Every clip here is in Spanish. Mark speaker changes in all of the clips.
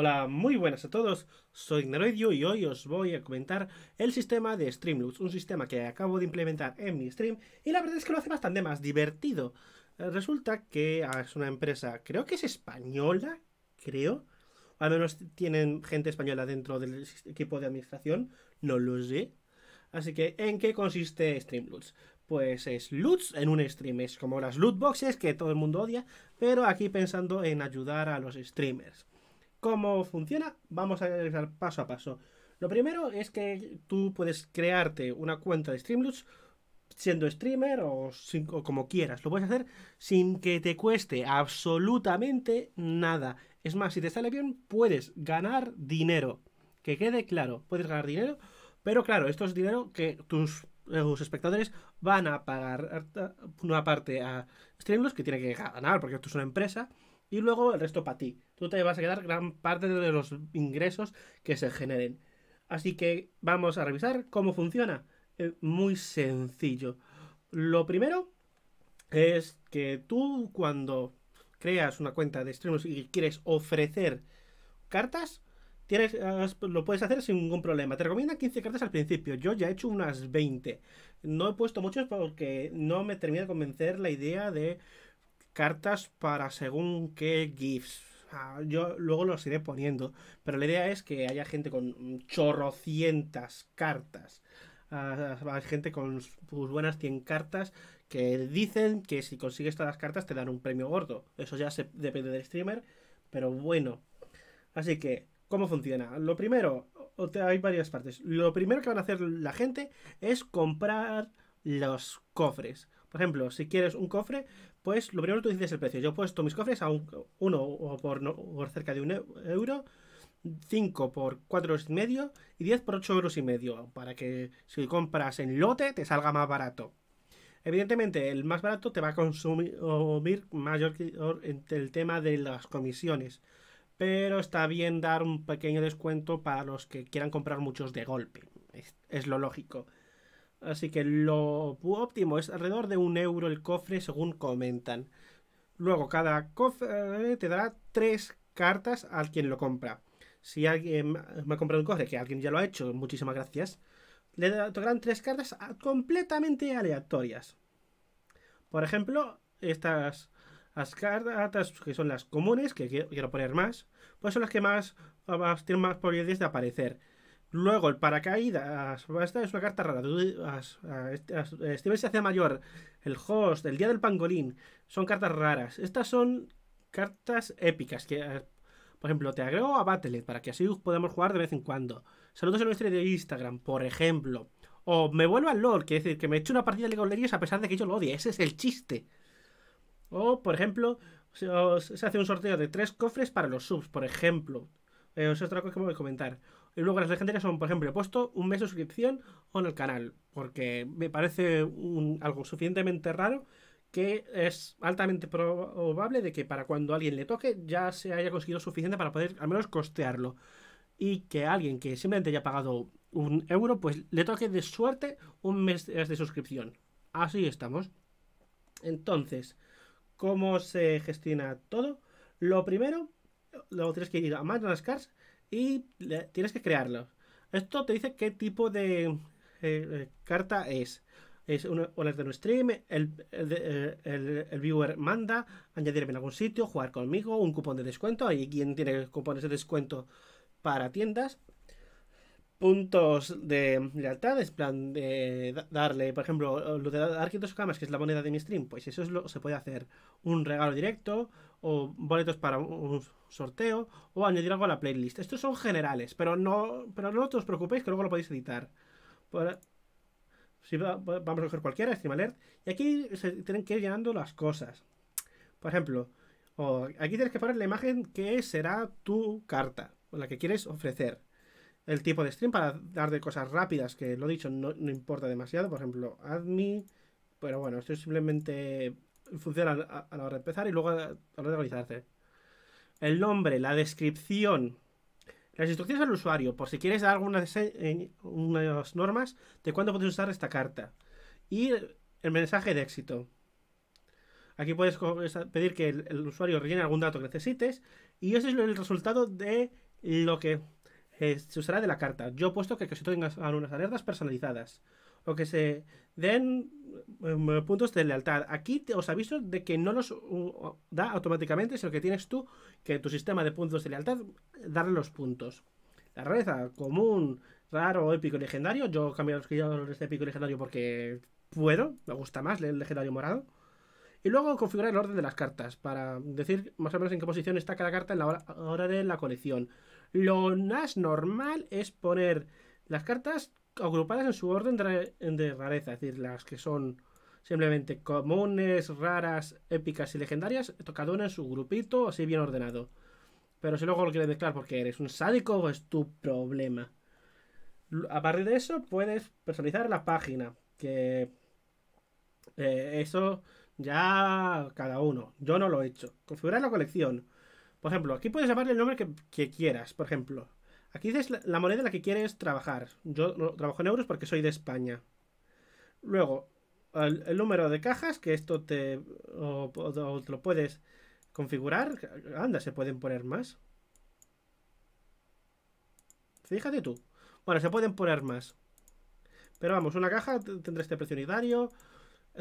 Speaker 1: Hola, muy buenas a todos, soy Neroidio y hoy os voy a comentar el sistema de Streamlabs, un sistema que acabo de implementar en mi stream y la verdad es que lo hace bastante más divertido. Eh, resulta que ah, es una empresa, creo que es española, creo, al menos tienen gente española dentro del equipo de administración, no lo sé. Así que, ¿en qué consiste Streamlabs? pues es loots en un stream. Es como las loot boxes que todo el mundo odia, pero aquí pensando en ayudar a los streamers. ¿Cómo funciona? Vamos a analizar paso a paso. Lo primero es que tú puedes crearte una cuenta de Streamlabs siendo streamer o, como quieras. Lo puedes hacer sin que te cueste absolutamente nada. Es más, si te sale bien, puedes ganar dinero. Que quede claro, puedes ganar dinero, pero claro, esto es dinero que tus, eh, espectadores van a pagar una parte a Streamlabs que tiene que ganar porque esto es una empresa y luego el resto para ti. Tú te vas a quedar gran parte de los ingresos que se generen. Así que vamos a revisar cómo funciona. Es eh, muy sencillo. Lo primero es que tú cuando creas una cuenta de streamers y quieres ofrecer cartas, tienes, lo puedes hacer sin ningún problema. Te recomienda 15 cartas al principio. Yo ya he hecho unas 20. No he puesto muchos porque no me termina de convencer la idea de cartas para según qué GIFs. yo luego los iré poniendo, pero la idea es que haya gente con chorrocientas cartas. Ah, hay gente con sus buenas 100 cartas que dicen que si consigues todas las cartas te dan un premio gordo. Eso ya se, depende del streamer, pero bueno. Así que, ¿cómo funciona? Lo primero, hay varias partes. Lo primero que van a hacer la gente es comprar los cofres. Por ejemplo, si quieres un cofre, pues lo primero que tú dices el precio. Yo he puesto mis cofres a uno por, cerca de un euro, 5 por cuatro euros y medio y 10 por 8 euros y medio, para que si compras en lote te salga más barato. Evidentemente, el más barato te va a consumir mayor el tema de las comisiones, pero está bien dar un pequeño descuento para los que quieran comprar muchos de golpe. es lo lógico. Así que lo óptimo es alrededor de un euro el cofre, según comentan. Luego, cada cofre eh, te dará tres cartas al quien lo compra. Si alguien me ha comprado un cofre, que alguien ya lo ha hecho, muchísimas gracias. Le tocarán tres cartas completamente aleatorias. Por ejemplo, estas las cartas que son las comunes, que quiero poner más, pues son las que más, más tienen más probabilidades de aparecer. Luego, el paracaídas. Ah, esta es una carta rara. Ah, ah, este, eh, Steven se hace mayor. El host, el día del pangolín. Son cartas raras. Estas son cartas épicas. Que, por ejemplo, te agrego a Battlenet para que así podamos jugar de vez en cuando. Saludos a nuestro de Instagram, por ejemplo. O me vuelvo al LOL, que es decir, que me echo una partida de League of a pesar de que yo lo odie. Ese es el chiste. O, por ejemplo, se, hace un sorteo de tres cofres para los subs, por ejemplo. Eh, eso es otra cosa que voy a comentar. Y luego las legendarias son, por ejemplo, he puesto un mes de suscripción en el canal, porque me parece algo suficientemente raro que es altamente probable de que para cuando alguien le toque ya se haya conseguido suficiente para poder al menos costearlo. Y que alguien que simplemente haya pagado un euro, pues le toque de suerte un mes de suscripción. Así estamos. Entonces, ¿cómo se gestiona todo? Lo primero, lo tienes que ir a Madras Cars y tienes que crearlo. Esto te dice qué tipo de eh, eh, carta es. Es una, las de un stream, el, eh, el, el, viewer manda, añadirme en algún sitio, jugar conmigo, un cupón de descuento. Hay quien tiene cupones de descuento para tiendas puntos de lealtad, es plan de darle, por ejemplo, lo de dar 500 camas, que es la moneda de mi stream, pues eso se puede hacer un regalo directo o boletos para un sorteo o añadir algo a la playlist. Estos son generales, pero no, pero os preocupéis que luego lo podéis editar. si vamos a coger cualquiera, Stream Alert, y aquí se tienen que ir llenando las cosas. Por ejemplo, aquí tienes que poner la imagen que será tu carta, o la que quieres ofrecer el tipo de stream para dar de cosas rápidas, que lo dicho, no, importa demasiado. Por ejemplo, admin pero bueno, esto simplemente funciona a, la hora de empezar y luego a, la hora de realizarse. El nombre, la descripción, las instrucciones al usuario, por si quieres dar algunas eh, normas de cuándo puedes usar esta carta. Y el mensaje de éxito. Aquí puedes pedir que el usuario rellene algún dato que necesites y ese es el resultado de lo que eh, se usará de la carta. Yo he puesto que, que se tengas algunas alertas personalizadas o que se den eh, eh, puntos de lealtad. Aquí os aviso de que no los da automáticamente, sino que tienes tú que tu sistema de puntos de lealtad darle los puntos. La rareza común, raro, épico, legendario. Yo cambio los criadores de épico y legendario porque puedo, me gusta más el legendario morado. Y luego configurar el orden de las cartas para decir más o menos en qué posición está cada carta en la hora de la colección. Lo más normal es poner las cartas agrupadas en su orden de rareza, es decir, las que son simplemente comunes, raras, épicas y legendarias, cada una en su grupito, así bien ordenado. Pero si luego lo quieres mezclar porque eres un sádico, es tu problema. A partir de eso, puedes personalizar la página, que eh, eso ya cada uno. Yo no lo he hecho. Configurar la colección. Por ejemplo, aquí puedes llamarle el nombre que, quieras, por ejemplo. Aquí dices la, moneda en la que quieres trabajar. Yo trabajo en euros porque soy de España. Luego, el, número de cajas, que esto te, o, te lo puedes configurar. Anda, se pueden poner más. Fíjate tú. Bueno, se pueden poner más. Pero vamos, una caja tendrá este precio unitario.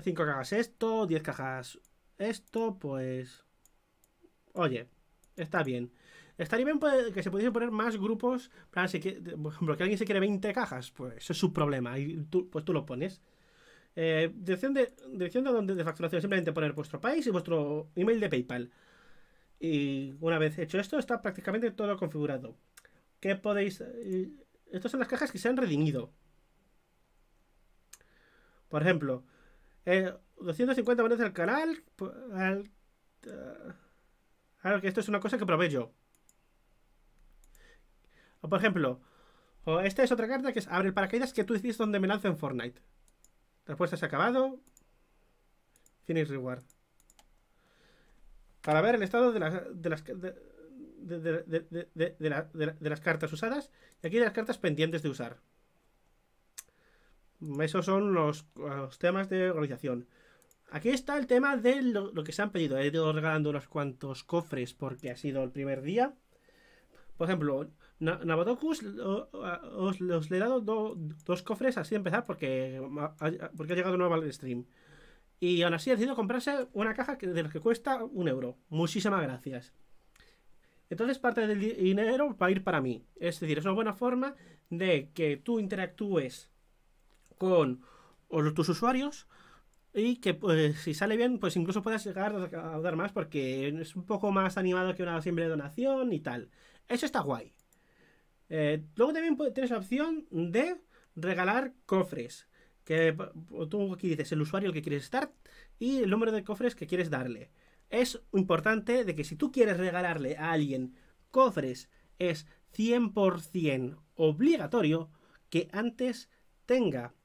Speaker 1: 5 cajas esto, 10 cajas esto, pues... Oye, está bien. Estaría bien que se pudiesen poner más grupos. por ejemplo, que alguien se quiere 20 cajas, pues eso es su problema. Y tú, pues tú lo pones. Eh, dirección, de, donde, de facturación, simplemente poner vuestro país y vuestro email de PayPal. Y una vez hecho esto, está prácticamente todo configurado. ¿Qué podéis.? Eh, estas son las cajas que se han redimido. Por ejemplo, 250 eh, monedas al canal. Ahora que esto es una cosa que probé yo. O por ejemplo, esta es otra carta que es abre el paracaídas que tú hiciste donde me lanzo en Fortnite. Respuesta se ha acabado. Finish reward. Para ver el estado de las, de las, de las cartas usadas y aquí de las cartas pendientes de usar. Esos son los, los temas de organización. Aquí está el tema de lo, que se han pedido. He ido regalando unos cuantos cofres porque ha sido el primer día. Por ejemplo, Navadocus os, le he dado dos cofres así de empezar porque, porque ha llegado nuevo al stream. Y aún así he decidido comprarse una caja que, de los que cuesta un euro. Muchísimas gracias. Entonces parte del dinero va a ir para mí. Es decir, es una buena forma de que tú interactúes con tus usuarios y que pues, si sale bien, pues incluso puedes llegar a dar más porque es un poco más animado que una simple donación y tal. Eso está guay. Eh, luego también tienes la opción de regalar cofres. Que tú aquí dices el usuario al que quieres estar y el número de cofres que quieres darle. Es importante de que si tú quieres regalarle a alguien cofres, es 100% obligatorio que antes tenga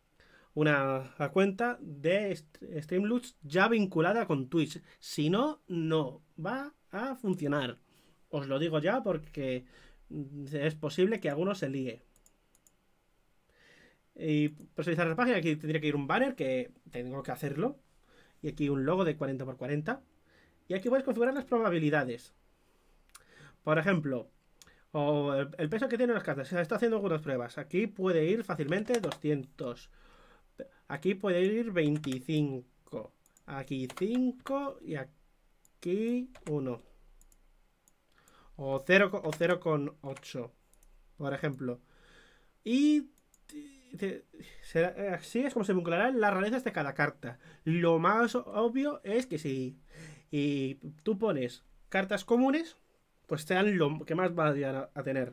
Speaker 1: una cuenta de Streamlabs ya vinculada con Twitch. Si no, no va a funcionar. Os lo digo ya porque es posible que alguno se ligue. Y personalizar la página, aquí tendría que ir un banner, que tengo que hacerlo. Y aquí un logo de 40x40. Y aquí podéis configurar las probabilidades. Por ejemplo, el, peso que tienen las cartas. Se está haciendo algunas pruebas. Aquí puede ir fácilmente 200. Aquí puede ir 25. Aquí 5 y aquí 1. O 0,8, o por ejemplo. Y eh, así es como se vincularán las rarezas de cada carta. Lo más obvio es que si y tú pones cartas comunes, pues sean lo que más vayan a, a tener.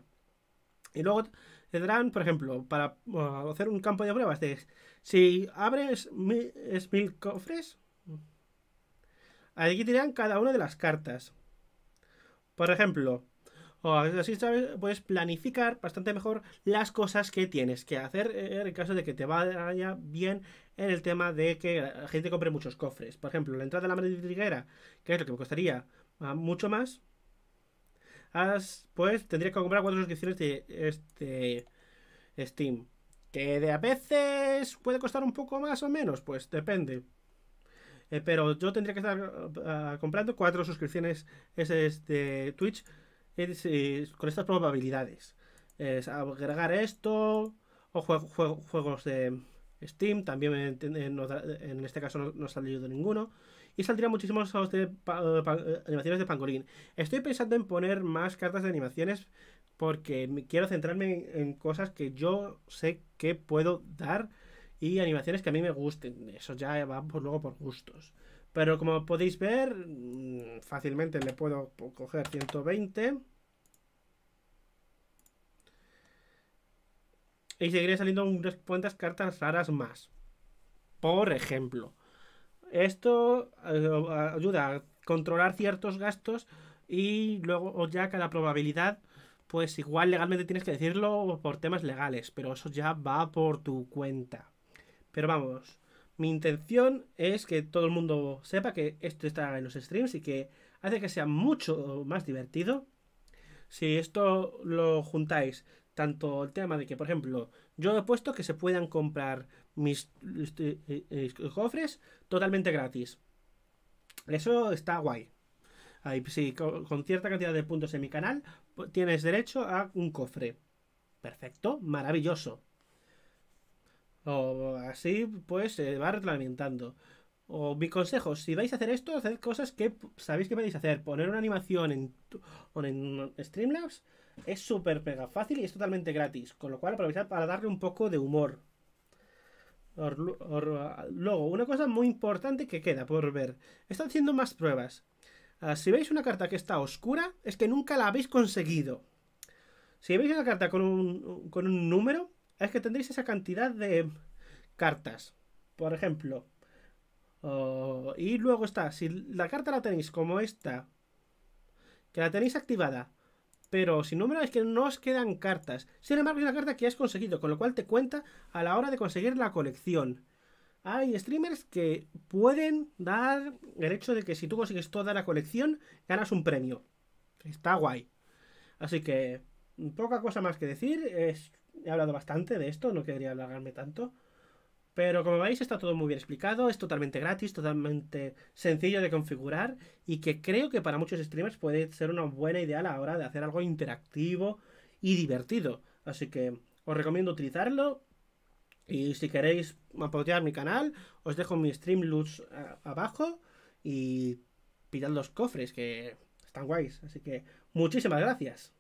Speaker 1: Y luego tendrán, por ejemplo, para uh, hacer un campo de pruebas de si abres mil, cofres, aquí te cada una de las cartas. Por ejemplo, así puedes planificar bastante mejor las cosas que tienes que hacer eh, en caso de que te vaya bien en el tema de que la gente compre muchos cofres. Por ejemplo, la entrada de la madre triguera, que es lo que me costaría ah, mucho más, pues tendría que comprar cuatro suscripciones de este Steam. Que de a veces puede costar un poco más o menos, pues depende. Eh, pero yo tendría que estar eh, ah, comprando cuatro suscripciones de Twitch con estas probabilidades. Es agregar esto, o juegos de Steam, también en, este caso no, salió ha ninguno. Y saldrían muchísimos de eh, animaciones de pangolín. Estoy pensando en poner más cartas de animaciones porque quiero centrarme en, cosas que yo sé que puedo dar y animaciones que a mí me gusten. Eso ya va luego por gustos. Pero como podéis ver, mm, fácilmente le puedo coger 120. Y seguiré saliendo unas cuantas cartas raras más. Por ejemplo, esto eh, ayuda a controlar ciertos gastos y luego ya que la probabilidad pues igual legalmente tienes que decirlo por temas legales, pero eso ya va por tu cuenta. Pero vamos, mi intención es que todo el mundo sepa que esto está en los streams y que hace que sea mucho más divertido. Si esto lo juntáis, tanto el tema de que, por ejemplo, yo he puesto que se puedan comprar mis, este, eh, eh, cofres totalmente gratis. Eso está guay ahí, con, cierta cantidad de puntos en mi canal, tienes derecho a un cofre. Perfecto, maravilloso. O así, pues se va reglamentando. O mi consejo, si vais a hacer esto, haced cosas que sabéis que podéis hacer. Poner una animación en, Streamlabs es súper fácil y es totalmente gratis. Con lo cual aprovechad para darle un poco de humor. luego, una cosa muy importante que queda por ver. Están haciendo más pruebas. Ah, si veis una carta que está oscura, es que nunca la habéis conseguido. Si veis una carta con un, con un número, es que tendréis esa cantidad de cartas. Por ejemplo. Oh, y luego está, si la carta la tenéis como esta, que la tenéis activada, pero sin número es que no os quedan cartas. Sin embargo, es una carta que has conseguido, con lo cual te cuenta a la hora de conseguir la colección hay streamers que pueden dar el hecho de que si tú consigues toda la colección, ganas un premio. Está guay. Así que, poca cosa más que decir. he hablado bastante de esto, no quería alargarme tanto. Pero como veis está todo muy bien explicado, es totalmente gratis, totalmente sencillo de configurar y que creo que para muchos streamers puede ser una buena idea a la hora de hacer algo interactivo y divertido. Así que os recomiendo utilizarlo y si queréis apoyar mi canal, os dejo mi stream eh, abajo y pillad los cofres que están guays. Así que muchísimas gracias.